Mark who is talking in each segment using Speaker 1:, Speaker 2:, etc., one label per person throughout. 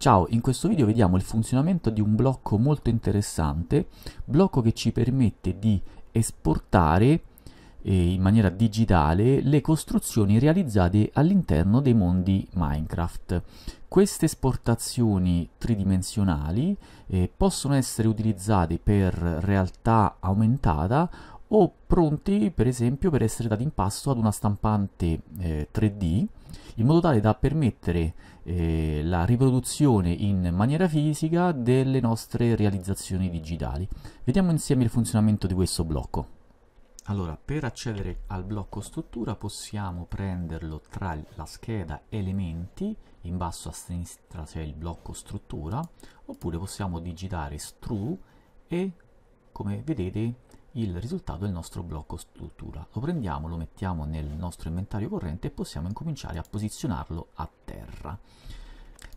Speaker 1: Ciao, in questo video vediamo il funzionamento di un blocco molto interessante, blocco che ci permette di esportare eh, in maniera digitale le costruzioni realizzate all'interno dei mondi Minecraft. Queste esportazioni tridimensionali eh, possono essere utilizzate per realtà aumentata o pronti per esempio per essere dati in passo ad una stampante eh, 3D in modo tale da permettere eh, la riproduzione in maniera fisica delle nostre realizzazioni digitali. Vediamo insieme il funzionamento di questo blocco. Allora, per accedere al blocco struttura possiamo prenderlo tra la scheda elementi, in basso a sinistra c'è il blocco struttura, oppure possiamo digitare stru e come vedete il risultato del nostro blocco struttura. Lo prendiamo, lo mettiamo nel nostro inventario corrente e possiamo incominciare a posizionarlo a terra.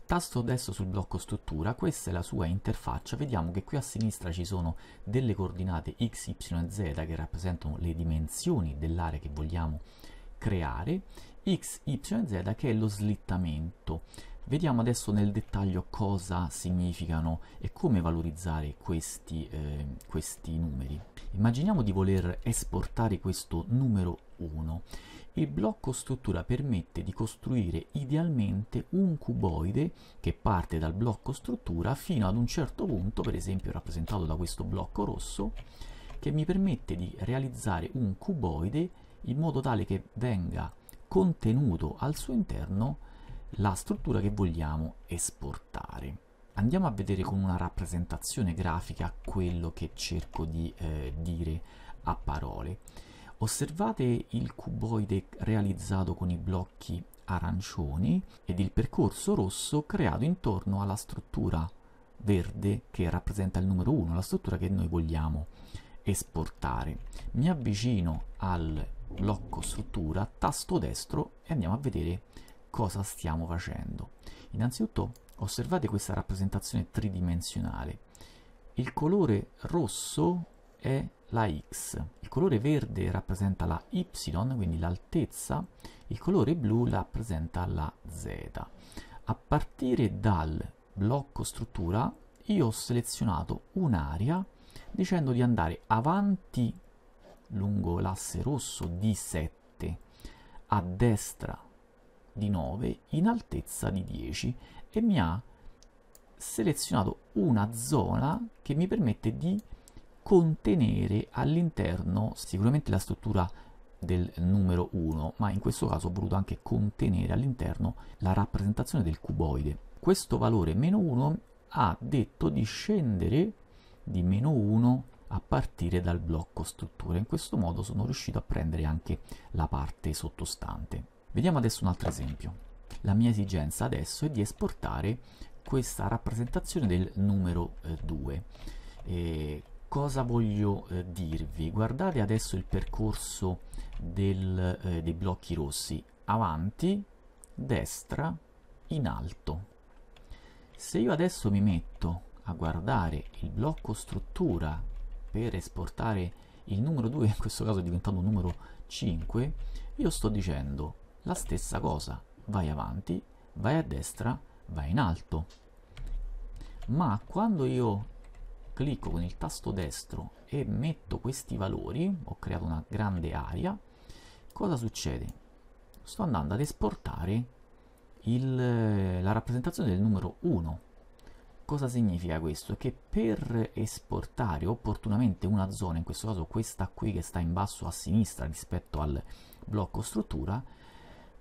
Speaker 1: Tasto destro sul blocco struttura, questa è la sua interfaccia, vediamo che qui a sinistra ci sono delle coordinate x, y e z che rappresentano le dimensioni dell'area che vogliamo creare, x, y e z che è lo slittamento Vediamo adesso nel dettaglio cosa significano e come valorizzare questi, eh, questi numeri. Immaginiamo di voler esportare questo numero 1. Il blocco struttura permette di costruire idealmente un cuboide che parte dal blocco struttura fino ad un certo punto, per esempio rappresentato da questo blocco rosso, che mi permette di realizzare un cuboide in modo tale che venga contenuto al suo interno la struttura che vogliamo esportare. Andiamo a vedere con una rappresentazione grafica quello che cerco di eh, dire a parole. Osservate il cuboide realizzato con i blocchi arancioni ed il percorso rosso creato intorno alla struttura verde che rappresenta il numero 1, la struttura che noi vogliamo esportare. Mi avvicino al blocco struttura, tasto destro e andiamo a vedere cosa stiamo facendo. Innanzitutto osservate questa rappresentazione tridimensionale. Il colore rosso è la x, il colore verde rappresenta la y, quindi l'altezza, il colore blu rappresenta la z. A partire dal blocco struttura io ho selezionato un'area dicendo di andare avanti lungo l'asse rosso di 7, a destra di 9 in altezza di 10 e mi ha selezionato una zona che mi permette di contenere all'interno sicuramente la struttura del numero 1 ma in questo caso ho voluto anche contenere all'interno la rappresentazione del cuboide questo valore meno 1 ha detto di scendere di meno 1 a partire dal blocco struttura in questo modo sono riuscito a prendere anche la parte sottostante Vediamo adesso un altro esempio. La mia esigenza adesso è di esportare questa rappresentazione del numero 2. Eh, cosa voglio eh, dirvi? Guardate adesso il percorso del, eh, dei blocchi rossi. Avanti, destra, in alto. Se io adesso mi metto a guardare il blocco struttura per esportare il numero 2, in questo caso è diventato un numero 5, io sto dicendo la stessa cosa vai avanti vai a destra vai in alto ma quando io clicco con il tasto destro e metto questi valori ho creato una grande area cosa succede sto andando ad esportare il, la rappresentazione del numero 1 cosa significa questo? Che per esportare opportunamente una zona, in questo caso questa qui che sta in basso a sinistra rispetto al blocco struttura,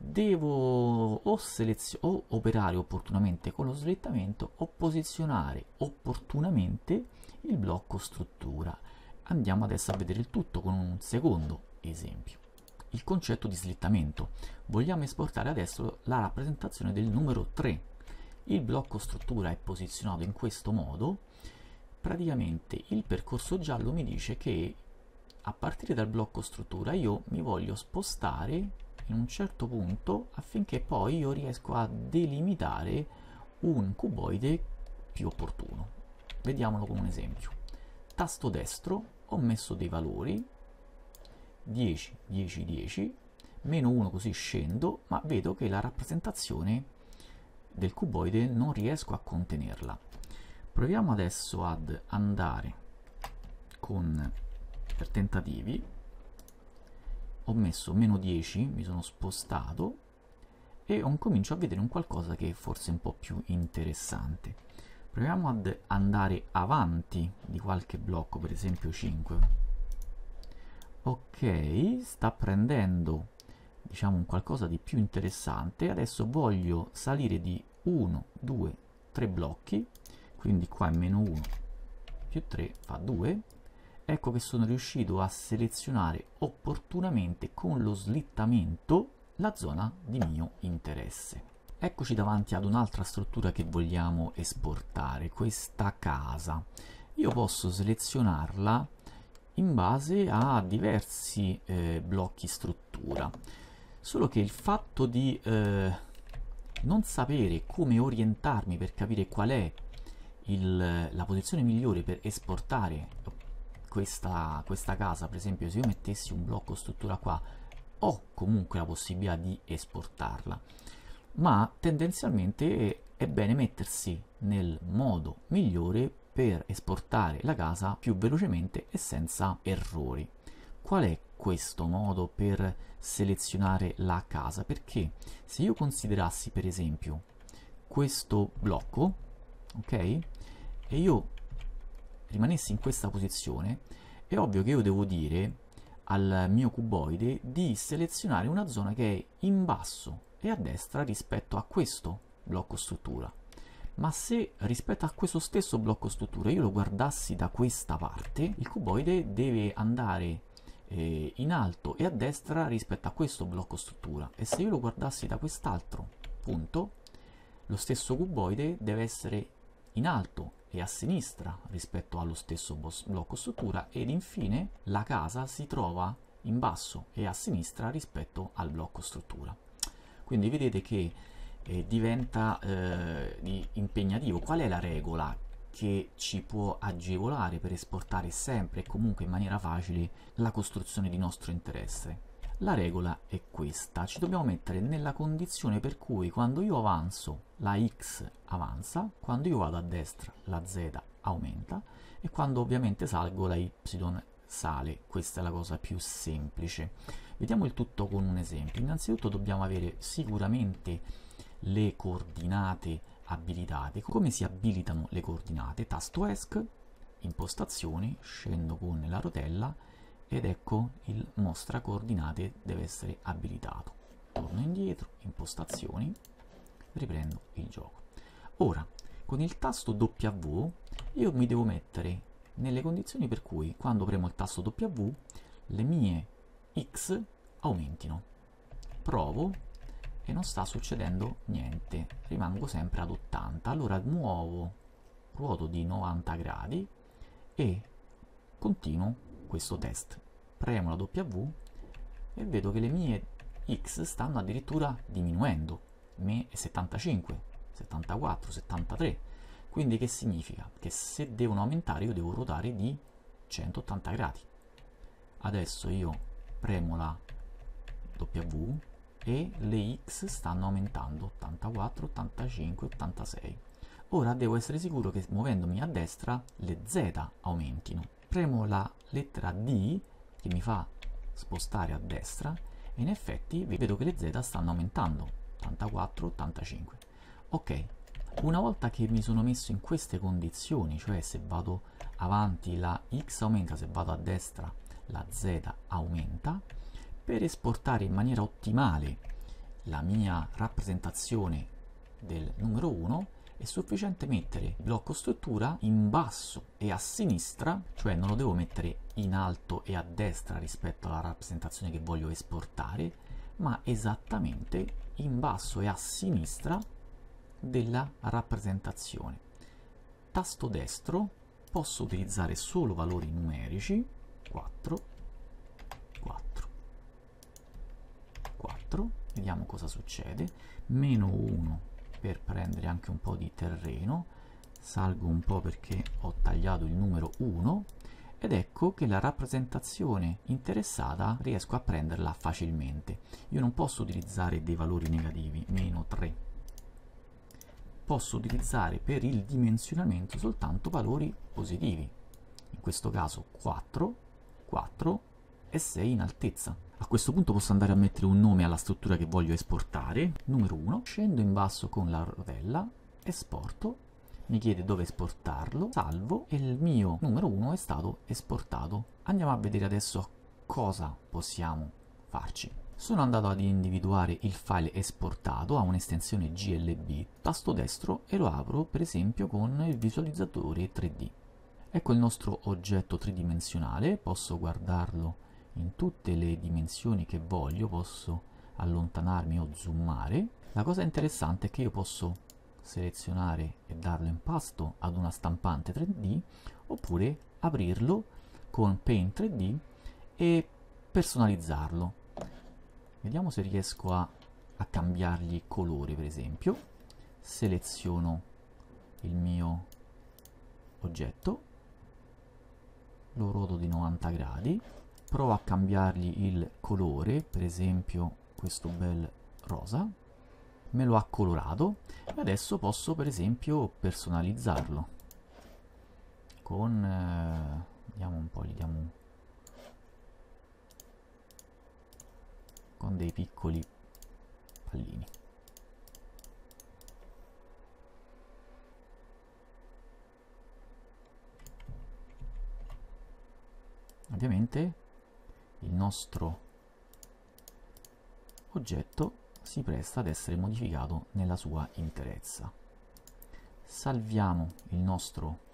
Speaker 1: devo o, o operare opportunamente con lo slittamento o posizionare opportunamente il blocco struttura. Andiamo adesso a vedere il tutto con un secondo esempio. Il concetto di slittamento. Vogliamo esportare adesso la rappresentazione del numero 3. Il blocco struttura è posizionato in questo modo. Praticamente il percorso giallo mi dice che a partire dal blocco struttura io mi voglio spostare in un certo punto affinché poi io riesco a delimitare un cuboide più opportuno. Vediamolo con un esempio. Tasto destro ho messo dei valori 10, 10, 10, meno 1 così scendo, ma vedo che la rappresentazione del cuboide non riesco a contenerla. Proviamo adesso ad andare con per tentativi ho messo meno 10, mi sono spostato e ho, comincio a vedere un qualcosa che è forse un po' più interessante. Proviamo ad andare avanti di qualche blocco, per esempio 5. Ok, sta prendendo diciamo un qualcosa di più interessante. Adesso voglio salire di 1, 2, 3 blocchi, quindi qua è meno 1 più 3 fa 2 ecco che sono riuscito a selezionare opportunamente con lo slittamento la zona di mio interesse. Eccoci davanti ad un'altra struttura che vogliamo esportare, questa casa. Io posso selezionarla in base a diversi eh, blocchi struttura, solo che il fatto di eh, non sapere come orientarmi per capire qual è il, la posizione migliore per esportare questa, questa casa per esempio se io mettessi un blocco struttura qua ho comunque la possibilità di esportarla ma tendenzialmente è bene mettersi nel modo migliore per esportare la casa più velocemente e senza errori qual è questo modo per selezionare la casa perché se io considerassi per esempio questo blocco ok e io rimanesse in questa posizione, è ovvio che io devo dire al mio cuboide di selezionare una zona che è in basso e a destra rispetto a questo blocco struttura. Ma se rispetto a questo stesso blocco struttura io lo guardassi da questa parte, il cuboide deve andare eh, in alto e a destra rispetto a questo blocco struttura. E se io lo guardassi da quest'altro punto, lo stesso cuboide deve essere in alto e a sinistra rispetto allo stesso blocco struttura ed infine la casa si trova in basso e a sinistra rispetto al blocco struttura. Quindi vedete che eh, diventa eh, impegnativo. Qual è la regola che ci può agevolare per esportare sempre e comunque in maniera facile la costruzione di nostro interesse? La regola è questa, ci dobbiamo mettere nella condizione per cui quando io avanzo la x avanza, quando io vado a destra la z aumenta e quando ovviamente salgo la y sale, questa è la cosa più semplice. Vediamo il tutto con un esempio, innanzitutto dobbiamo avere sicuramente le coordinate abilitate, come si abilitano le coordinate? Tasto ESC, impostazioni, scendo con la rotella ed ecco il mostra coordinate deve essere abilitato torno indietro impostazioni riprendo il gioco ora con il tasto W io mi devo mettere nelle condizioni per cui quando premo il tasto W le mie X aumentino provo e non sta succedendo niente rimango sempre ad 80 allora muovo ruoto di 90 gradi e continuo questo test. Premo la W e vedo che le mie x stanno addirittura diminuendo, me è 75, 74, 73. Quindi che significa? Che se devono aumentare io devo ruotare di 180 gradi. Adesso io premo la W e le X stanno aumentando 84, 85, 86. Ora devo essere sicuro che muovendomi a destra le Z aumentino. Premo la lettera D che mi fa spostare a destra e in effetti vedo che le Z stanno aumentando 84, 85 ok una volta che mi sono messo in queste condizioni cioè se vado avanti la X aumenta se vado a destra la Z aumenta per esportare in maniera ottimale la mia rappresentazione del numero 1 è sufficiente mettere blocco struttura in basso e a sinistra, cioè non lo devo mettere in alto e a destra rispetto alla rappresentazione che voglio esportare, ma esattamente in basso e a sinistra della rappresentazione. Tasto destro posso utilizzare solo valori numerici 4 4 4 vediamo cosa succede meno 1 per prendere anche un po' di terreno salgo un po' perché ho tagliato il numero 1 ed ecco che la rappresentazione interessata riesco a prenderla facilmente io non posso utilizzare dei valori negativi meno 3 posso utilizzare per il dimensionamento soltanto valori positivi in questo caso 4 4 e 6 in altezza a questo punto posso andare a mettere un nome alla struttura che voglio esportare, numero 1, scendo in basso con la rotella, esporto, mi chiede dove esportarlo, salvo e il mio numero 1 è stato esportato. Andiamo a vedere adesso cosa possiamo farci. Sono andato ad individuare il file esportato a un'estensione GLB, tasto destro e lo apro per esempio con il visualizzatore 3D. Ecco il nostro oggetto tridimensionale, posso guardarlo in tutte le dimensioni che voglio, posso allontanarmi o zoomare. La cosa interessante è che io posso selezionare e darlo in pasto ad una stampante 3D oppure aprirlo con Paint 3D e personalizzarlo. Vediamo se riesco a, a cambiargli colore, per esempio. Seleziono il mio oggetto, lo roto di 90 gradi provo a cambiargli il colore, per esempio questo bel rosa, me lo ha colorato e adesso posso per esempio personalizzarlo con... Eh, vediamo un po', gli diamo un con dei piccoli pallini. Ovviamente il nostro oggetto si presta ad essere modificato nella sua interezza. Salviamo il nostro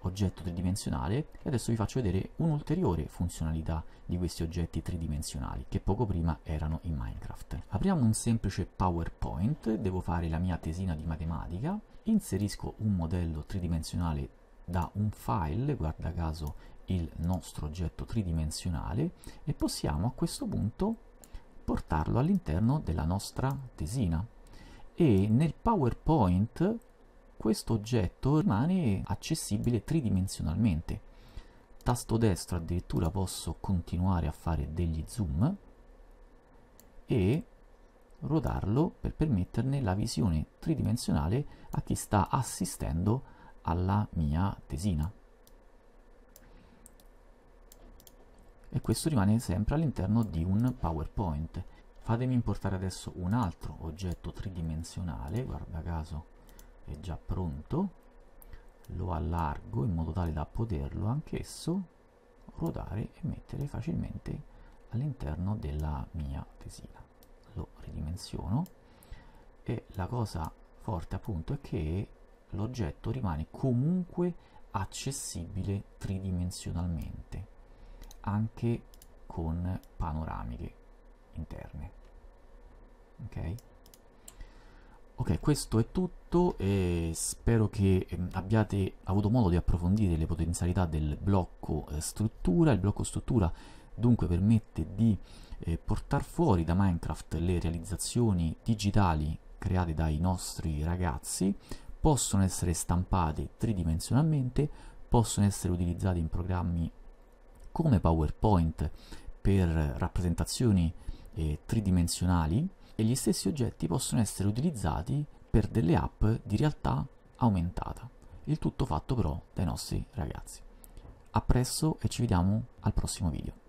Speaker 1: oggetto tridimensionale e adesso vi faccio vedere un'ulteriore funzionalità di questi oggetti tridimensionali che poco prima erano in Minecraft. Apriamo un semplice PowerPoint, devo fare la mia tesina di matematica, inserisco un modello tridimensionale da un file, guarda caso il nostro oggetto tridimensionale e possiamo a questo punto portarlo all'interno della nostra tesina e nel PowerPoint questo oggetto rimane accessibile tridimensionalmente. Tasto destro addirittura posso continuare a fare degli zoom e rodarlo per permetterne la visione tridimensionale a chi sta assistendo alla mia tesina. e questo rimane sempre all'interno di un PowerPoint. Fatemi importare adesso un altro oggetto tridimensionale, guarda caso è già pronto, lo allargo in modo tale da poterlo anch'esso ruotare e mettere facilmente all'interno della mia tesina. Lo ridimensiono e la cosa forte appunto è che l'oggetto rimane comunque accessibile tridimensionalmente anche con panoramiche interne. Ok? Ok, questo è tutto e spero che ehm, abbiate avuto modo di approfondire le potenzialità del blocco eh, struttura. Il blocco struttura dunque permette di eh, portare fuori da Minecraft le realizzazioni digitali create dai nostri ragazzi, possono essere stampate tridimensionalmente, possono essere utilizzate in programmi come PowerPoint per rappresentazioni eh, tridimensionali e gli stessi oggetti possono essere utilizzati per delle app di realtà aumentata. Il tutto fatto però dai nostri ragazzi. A presto e ci vediamo al prossimo video.